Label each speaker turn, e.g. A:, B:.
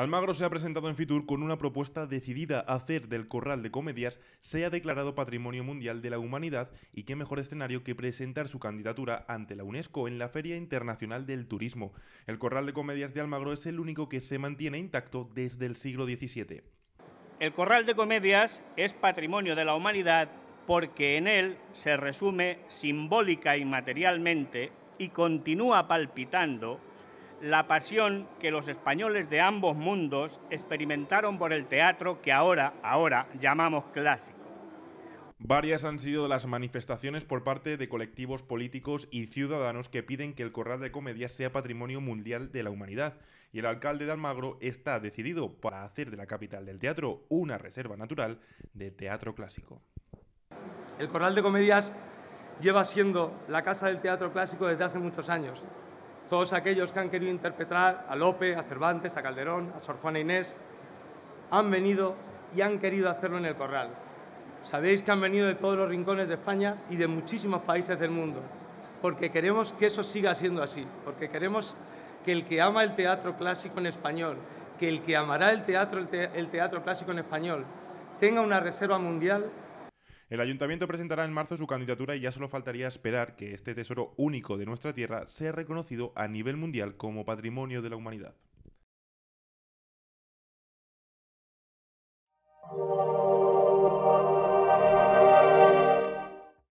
A: Almagro se ha presentado en Fitur con una propuesta decidida a hacer del Corral de Comedias sea declarado Patrimonio Mundial de la Humanidad y qué mejor escenario que presentar su candidatura ante la UNESCO en la Feria Internacional del Turismo. El Corral de Comedias de Almagro es el único que se mantiene intacto desde el siglo XVII.
B: El Corral de Comedias es Patrimonio de la Humanidad porque en él se resume simbólica y materialmente y continúa palpitando la pasión que los españoles de ambos mundos experimentaron por el teatro que ahora, ahora llamamos clásico.
A: Varias han sido las manifestaciones por parte de colectivos políticos y ciudadanos que piden que el Corral de Comedias sea patrimonio mundial de la humanidad. Y el alcalde de Almagro está decidido para hacer de la capital del teatro una reserva natural de teatro clásico.
C: El Corral de Comedias lleva siendo la casa del teatro clásico desde hace muchos años todos aquellos que han querido interpretar a Lope, a Cervantes, a Calderón, a Sor Juana Inés, han venido y han querido hacerlo en el corral. Sabéis que han venido de todos los rincones de España y de muchísimos países del mundo, porque queremos que eso siga siendo así, porque queremos que el que ama el teatro clásico en español, que el que amará el teatro, el, teatro clásico en español, tenga una reserva mundial
A: el ayuntamiento presentará en marzo su candidatura y ya solo faltaría esperar que este tesoro único de nuestra tierra sea reconocido a nivel mundial como patrimonio de la humanidad.